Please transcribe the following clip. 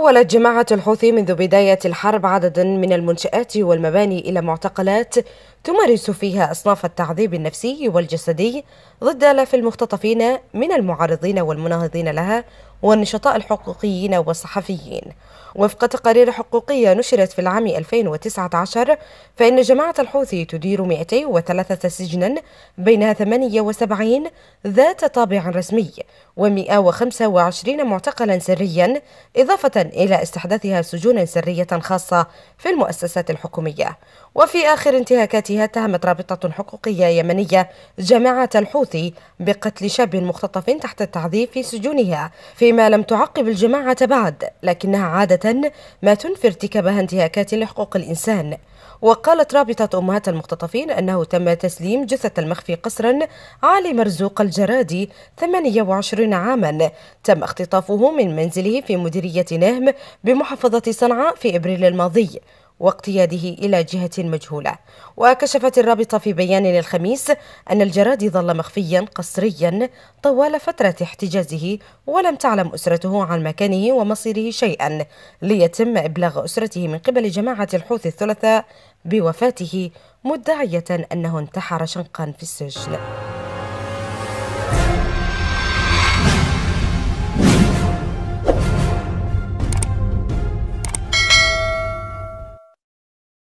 حولت جماعة الحوثي منذ بداية الحرب عددا من المنشآت والمباني إلى معتقلات تمارس فيها أصناف التعذيب النفسي والجسدي ضد آلاف المختطفين من المعارضين والمناهضين لها والنشطاء الحقوقيين والصحفيين وفق تقارير حقوقية نشرت في العام 2019 فإن جماعة الحوثي تدير 203 سجنا بينها 78 ذات طابع رسمي و125 معتقلا سريا إضافة إلى استحداثها سجونا سرية خاصة في المؤسسات الحكومية وفي آخر انتهاكاتها ذاتها اتهمت رابطة حقوقية يمنية جماعة الحوثي بقتل شاب مختطف تحت التعذيب في سجونها فيما لم تعقب الجماعة بعد لكنها عادة ما تنفي ارتكابها انتهاكات لحقوق الإنسان وقالت رابطة أمهات المختطفين أنه تم تسليم جثة المخفي قسرا علي مرزوق الجرادي 28 عاما تم اختطافه من منزله في مديرية نهم بمحافظة صنعاء في إبريل الماضي واقتياده إلى جهة مجهولة وكشفت الرابطة في بيان للخميس أن الجرادي ظل مخفيا قسريا طوال فترة احتجازه ولم تعلم أسرته عن مكانه ومصيره شيئا ليتم إبلاغ أسرته من قبل جماعة الحوثي الثلاثاء بوفاته مدعية أنه انتحر شنقا في السجن